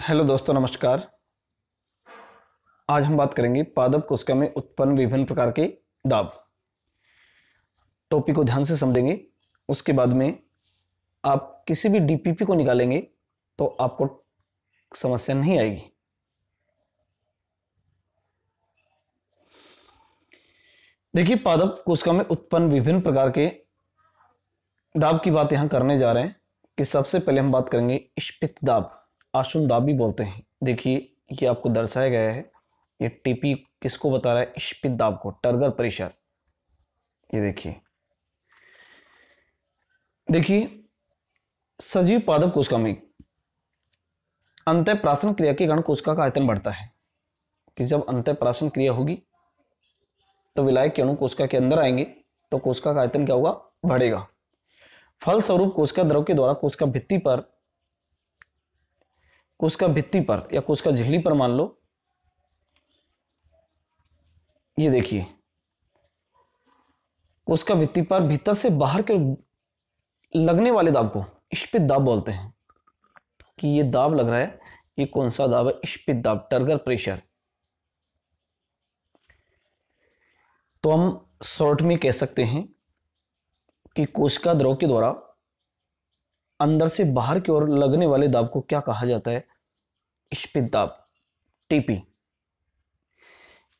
hello दोस्तों नमस्कार आज हम बात करेंगे पादप कोशिका में उत्पन्न विभिन्न प्रकार के दाब टॉपिक को ध्यान से समझेंगे उसके बाद में आप किसी भी डीपीपी को निकालेंगे तो आपको समस्या नहीं आएगी देखिए पादप कोशिका में उत्पन्न विभिन्न प्रकार के दाब की बात यहां करने जा रहे हैं कि सबसे पहले हम बात करेंगे स्पित दाब आशुनदाबी बोलते हैं देखिए ये आपको दर्शाया गया है ये टीपी किसको बता रहा है दाब को टर्गर प्रेशर ये देखिए देखिए सजीव पादप कोशिका में अंत प्राशन क्रिया के कारण कोशिका का आयतन बढ़ता है कि जब अंत प्राशन क्रिया होगी तो विलायक के अणु कोशिका के अंदर आएंगे तो कोशिका का आयतन क्या होगा बढ़ेगा फलस्वरूप कोशिका द्रव के द्वारा कोशिका भित्ति पर कुश का भित्ति पर या कुश का झिल्ली पर मान लो ये देखिए कुश का भित्ति पर भीतर से बाहर के लगने वाले दाब को इश्पित दाब बोलते हैं कि ये दाब लग रहा है ये कौन सा दाब है इश्पित दाब टर्गर प्रेशर तो हम शॉर्ट में कह सकते हैं कि कोशिका द्रव के द्वारा अंदर से बाहर की ओर लगने वाले दाब को क्या कहा जाता है इश्पिदाब टीपी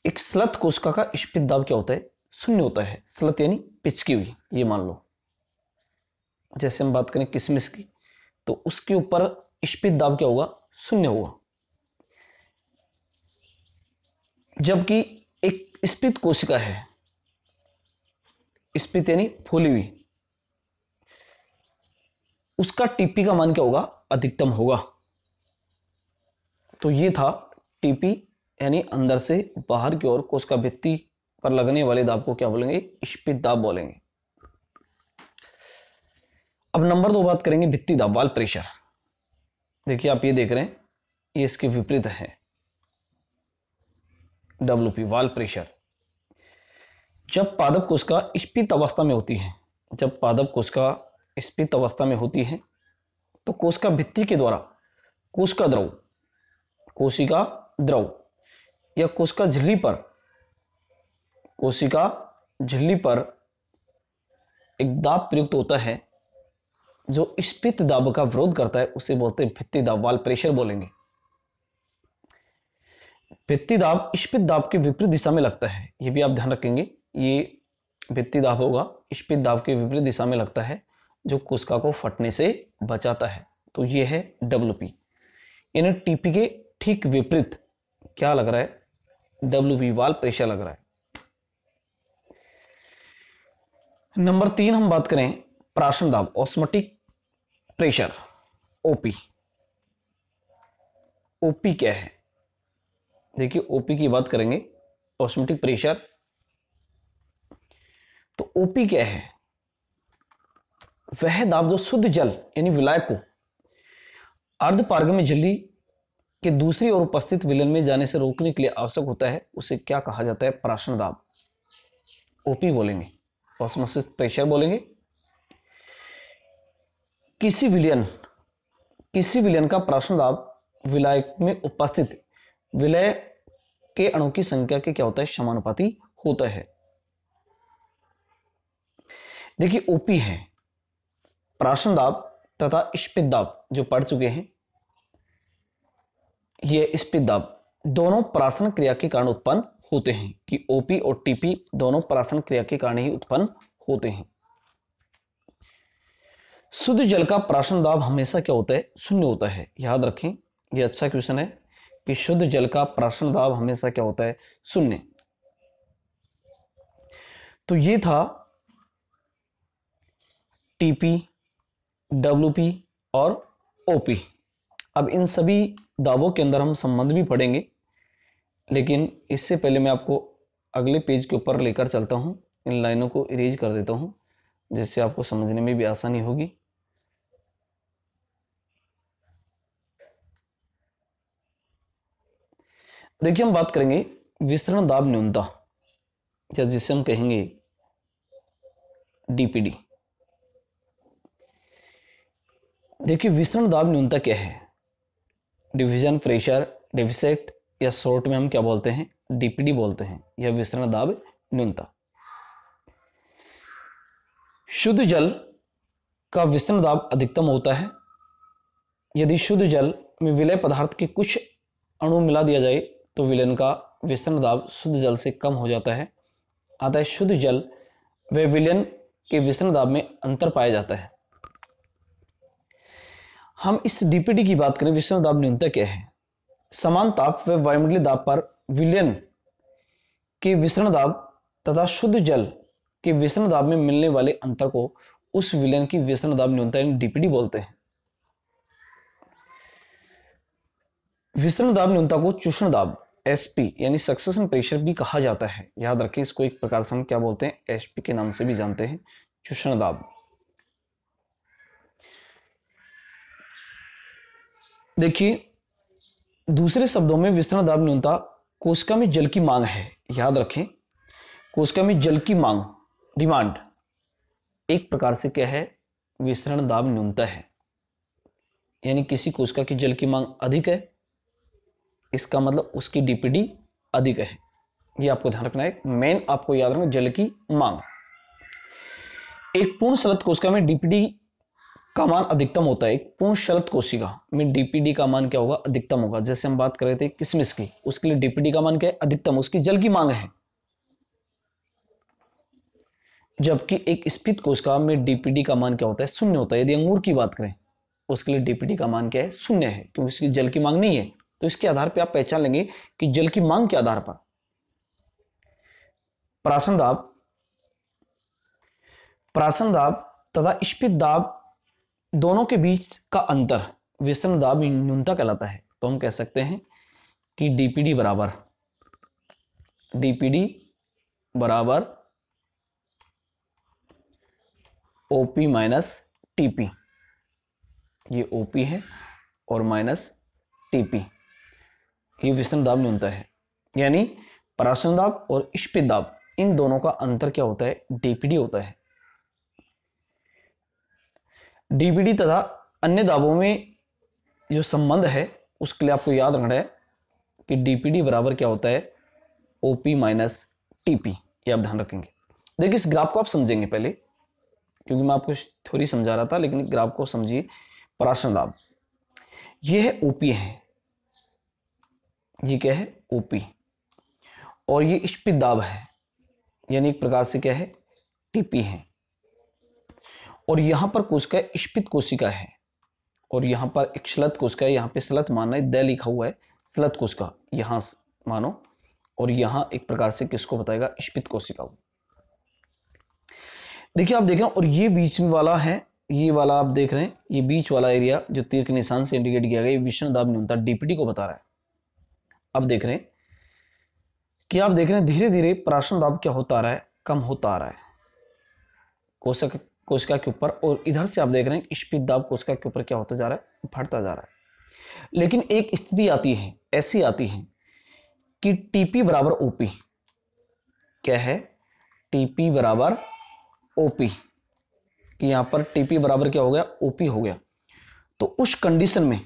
एक स्लत कोशिका का दाब क्या होता है शून्य होता है स्लत यानी पिचकी हुई ये मान लो जैसे हम बात करें किसमिस की तो उसके ऊपर इश्पित दाब क्या होगा शून्य होगा जबकि एक स्पित कोशिका है स्पित यानी फूली हुई उसका टीपी का मान क्या होगा अधिकतम होगा तो ये था टीपी यानी अंदर से बाहर की ओर कोशिका भित्ति पर लगने वाले दाब को क्या बोलेंगे स्पित दाब बोलेंगे अब नंबर दो बात करेंगे भित्ति दाब वाल प्रेशर देखिए आप ये देख रहे हैं ये इसके विपरीत है डब्ल्यू पी वाल प्रेशर जब पादप कोशिका स्पित अवस्था में होती है जब पादप कोशिका स्पित अवस्था में होती है तो कोशिका भित्ति के द्वारा कोशिका द्रव कोशिका द्रव या कोशिका झिल्ली पर कोशिका झिल्ली पर एक दाब प्रयुक्त होता है जो स्पित दाब का विरोध करता है उसे बोलते हैं भित्ति दाब वाल प्रेशर बोलेंगे भित्ति दाब स्पित दाब के विपरीत दिशा में लगता है यह भी आप ध्यान रखेंगे ये भित्ति दाब होगा स्पित दाब के विपरीत दिशा में लगता है जो कोशिका को फटने से बचाता है तो यह है डब्ल्यू पी यानी टीपी के ठीक विपरीत क्या लग रहा है डब्ल्यू वी वाल प्रेशर लग रहा है नंबर तीन हम बात करें प्राशन दाब ऑस्मेटिक प्रेशर ओपी ओपी क्या है देखिए ओपी की बात करेंगे ऑस्मेटिक प्रेशर तो ओपी क्या है वह दाब जो शुद्ध जल यानी विलायक को अर्ध में जल्दी के दूसरी ओर उपस्थित विलन में जाने से रोकने के लिए आवश्यक होता है उसे क्या कहा जाता है प्राशन दाब ओपी बोलेंगे ऑस्मोसिस प्रेशर बोलेंगे किसी विलयन किसी विलयन का प्राशन दाब विलय में उपस्थित विलय के अणु की संख्या के क्या होता है समानुपाती होता है देखिए ओपी है प्राशन दाब तथा स्पित दाब जो पढ़ चुके हैं ये इस पे दब दोनों परासन क्रिया के कारण उत्पन्न होते हैं कि ओपी और टीपी दोनों परासन क्रिया के कारण ही उत्पन्न होते हैं शुद्ध जल का प्राशन दाब हमेशा क्या होता है शून्य होता है याद रखें ये अच्छा क्वेश्चन है कि शुद्ध जल का प्राशन दाब हमेशा क्या होता है शून्य तो ये था टीपी डब्ल्यूपी और ओपी अब इन सभी दावों के अंदर हम संबंध भी पढ़ेंगे लेकिन इससे पहले मैं आपको अगले पेज के ऊपर लेकर चलता हूँ इन लाइनों को इरेज कर देता हूँ जिससे आपको समझने में भी आसानी होगी देखिए हम बात करेंगे विसरण दाब न्यूनता या जिसे हम कहेंगे डीपीडी देखिए विसरण दाब न्यूनता क्या है डिवीजन प्रेशर डिफिसेट या शॉर्ट में हम क्या बोलते हैं डीपीडी बोलते हैं यह विसरण दाब न्यूनता शुद्ध जल का विसरण दाब अधिकतम होता है यदि शुद्ध जल में विलय पदार्थ के कुछ अणु मिला दिया जाए तो विलयन का विसरण दाब शुद्ध जल से कम हो जाता है अतः शुद्ध जल व विलयन के विसरण दाब में अंतर पाया जाता है हम इस डीपीडी की बात करें विषम दाब न्यूनता क्या है समान ताप व वायुमंडलीय दाब पर विलयन के विसरण दाब तथा शुद्ध जल के विसरण दाब में मिलने वाले अंतर को उस विलयन की विसरण दाब न्यूनता यानी डीपीडी बोलते हैं विसरण दाब न्यूनता को चूषण दाब एसपी यानी सक्सेशन प्रेशर भी कहा जाता है याद रखें इसको एक प्रकार से हम क्या बोलते हैं एसपी के नाम से भी जानते हैं चूषण दाब देखिए दूसरे शब्दों में विसरण दाब न्यूनता कोशिका में जल की मांग है याद रखें कोशिका में जल की मांग डिमांड एक प्रकार से क्या है विस्तरण दाब न्यूनता है यानी किसी कोशिका की जल की मांग अधिक है इसका मतलब उसकी डीपीडी अधिक है ये आपको ध्यान रखना है मेन आपको याद रखना जल की मांग एक पूर्ण सलत कोशिका में डीपीडी का मान अधिकतम होता है पूर्ण शरत कोशिका में डीपीडी का मान क्या होगा अधिकतम होगा जैसे हम बात कर रहे थे किसमिस की उसके लिए डीपीडी का मान क्या है अधिकतम उसकी जल की मांग है जबकि एक स्पित कोशिका में डीपीडी का मान क्या होता है शून्य होता है यदि अंगूर की बात करें उसके लिए डीपीडी का मान क्या है शून्य है क्योंकि उसकी जल की मांग नहीं है तो इसके आधार पर आप पहचान लेंगे कि जल की मांग के आधार पर प्राशन दाब प्रासन दाब तथा स्पित दाब दोनों के बीच का अंतर व्यसन दाब न्यूनता कहलाता है तो हम कह सकते हैं कि डीपीडी बराबर डीपीडी बराबर ओपी माइनस टीपी ये ओपी है और माइनस टीपी ये व्यसन दाब न्यूनता है यानी पराशन दाब और इश्पे दाब इन दोनों का अंतर क्या होता है डीपीडी होता है डीबीडी तथा अन्य दावों में जो संबंध है उसके लिए आपको याद रखना है कि डीपीडी बराबर क्या होता है ओपी माइनस टीपी ये आप ध्यान रखेंगे देखिए इस ग्राफ को आप समझेंगे पहले क्योंकि मैं आपको थोड़ी समझा रहा था लेकिन ग्राफ को समझिए पराशन लाभ ये है ओपी है ये क्या है ओपी और ये इष्पित दाब है यानी एक प्रकार से क्या है टीपी है और यहां पर कोशिका स्पित कोशिका है और यहां पर एक शलत कोशिका है यहां पे सलत मानना है द लिखा हुआ है सलत कोशिका यहां मानो और यहां एक प्रकार से किसको बताएगा स्पित कोशिका देखिए आप देख रहे हैं और ये बीच में वाला है ये वाला आप देख रहे हैं ये बीच वाला एरिया जो तीर के निशान से इंडिकेट किया गया विष्णु दाब न्यूनता डीपीटी को बता रहा है अब देख रहे हैं कि आप देख रहे हैं धीरे धीरे प्राशन दाब क्या होता आ रहा है कम होता आ रहा है कोशक कोशिका के ऊपर और इधर से आप देख रहे हैं स्पीड दाब कोशिका के ऊपर क्या होता जा रहा है बढ़ता जा रहा है लेकिन एक स्थिति आती है ऐसी आती है कि टीपी बराबर ओपी क्या है टीपी बराबर ओपी कि यहाँ पर टीपी बराबर क्या हो गया ओपी हो गया तो उस कंडीशन में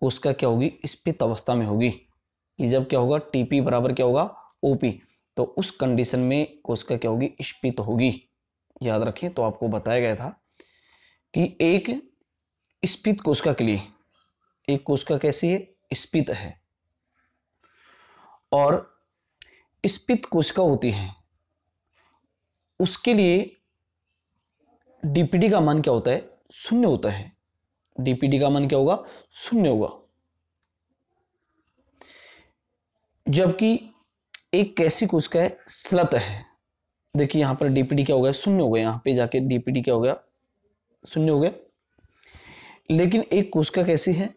कोशिका क्या होगी स्पित अवस्था में होगी कि जब क्या होगा टीपी बराबर क्या होगा ओपी तो उस कंडीशन में कोशिका क्या होगी स्पित होगी याद रखें तो आपको बताया गया था कि एक स्पित कोशिका के लिए एक कोशिका कैसी है स्पित है और स्पित कोशिका होती है उसके लिए डीपीडी का मान क्या होता है शून्य होता है डीपीडी का मान क्या होगा शून्य होगा जबकि एक कैसी कोशिका है स्लत है देखिए यहाँ पर डीपीडी क्या हो गया शून्य हो गया यहाँ पे जाके डीपीडी क्या हो गया शून्य हो गया लेकिन एक कोशिका कैसी है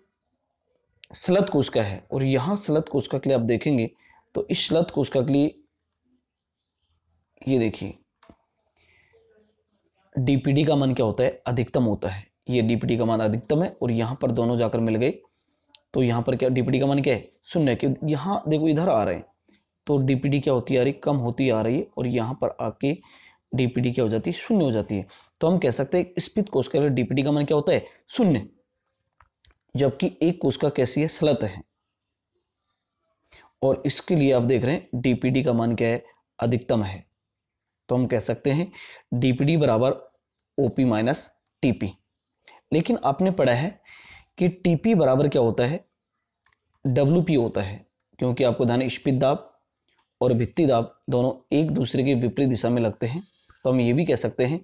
सलत कोशिका है और यहाँ सलत कोशिका के लिए आप देखेंगे तो इस सलत कोशिका के लिए ये देखिए डीपीडी का मान क्या होता है अधिकतम होता है ये डीपीडी का मान अधिकतम है और यहाँ पर दोनों जाकर मिल गए तो यहाँ पर क्या डीपीडी का मान क्या है शून्य क्योंकि यहाँ देखो इधर आ रहे हैं तो डीपीडी क्या होती आ रही कम होती आ रही है और यहाँ पर आके डीपीडी क्या हो जाती है शून्य हो जाती है तो हम कह सकते हैं स्पित कोश में डीपीडी का मन क्या होता है शून्य जबकि एक का कैसी है सलत है और इसके लिए आप देख रहे हैं डीपीडी का मान क्या है अधिकतम है तो हम कह सकते हैं डीपीडी बराबर ओपी माइनस टीपी लेकिन आपने पढ़ा है कि टीपी बराबर क्या होता है डब्ल्यू होता है क्योंकि आपको ध्यान स्पित दाब और भित्ती दाब दोनों एक दूसरे के विपरीत दिशा में लगते हैं तो हम ये भी कह सकते हैं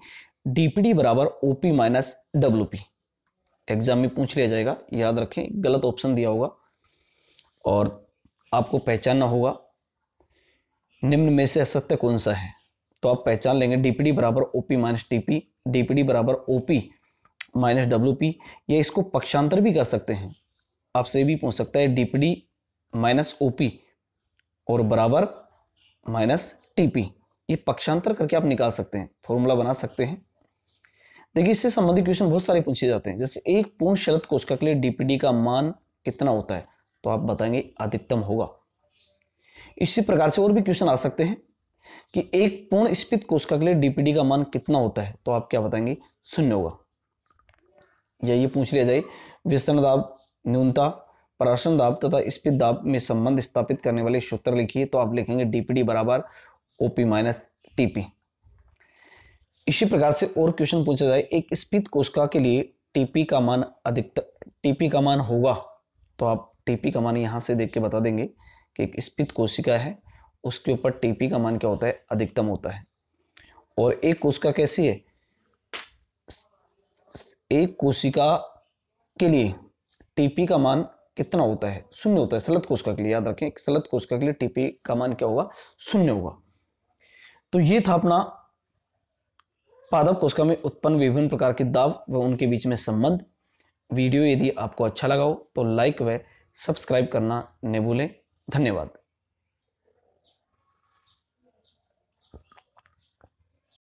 डीपीडी बराबर ओपी माइनस डब्ल्यू एग्जाम में पूछ लिया जाएगा याद रखें गलत ऑप्शन दिया होगा और आपको पहचानना होगा निम्न में से असत्य कौन सा है तो आप पहचान लेंगे डीपीडी बराबर ओपी माइनस टीपी डीपीडी बराबर ओपी माइनस डब्ल्यू पी या इसको पक्षांतर भी कर सकते हैं आपसे भी पूछ सकता है डीपीडी माइनस ओपी और बराबर माइनस टीपी ये पक्षांतर करके आप निकाल सकते हैं फॉर्मूला बना सकते हैं देखिए इससे संबंधित क्वेश्चन बहुत सारे पूछे जाते हैं जैसे एक पूर्ण शरत कोशिका के लिए डीपीडी का मान कितना होता है तो आप बताएंगे अधिकतम होगा इसी प्रकार से और भी क्वेश्चन आ सकते हैं कि एक पूर्ण स्पित कोशिका के लिए डीपीडी का मान कितना होता है तो आप क्या बताएंगे शून्य होगा या ये पूछ लिया जाए विस्तृत दाब न्यूनता प्राशन दाब तथा स्पित दाब में संबंध स्थापित करने वाले सूत्र लिखिए तो आप लिखेंगे डीपीडी बराबर ओपी माइनस टीपी इसी प्रकार से और क्वेश्चन पूछा जाए एक स्पित कोशिका के लिए टीपी का मान अधिकतर टीपी का मान होगा तो आप टीपी का मान यहां से देख के बता देंगे कि एक स्पित कोशिका है उसके ऊपर टीपी का मान क्या होता है अधिकतम होता है और एक कोशिका कैसी है एक कोशिका के लिए टीपी का मान कितना होता है शून्य होता है सलत कोशिका के लिए याद रखें सलत कोशिका के लिए टीपी का मान क्या होगा शून्य होगा तो ये था अपना पादप कोशिका में उत्पन्न विभिन्न प्रकार के दाब व उनके बीच में संबंध वीडियो यदि आपको अच्छा लगा हो तो लाइक व सब्सक्राइब करना न भूलें धन्यवाद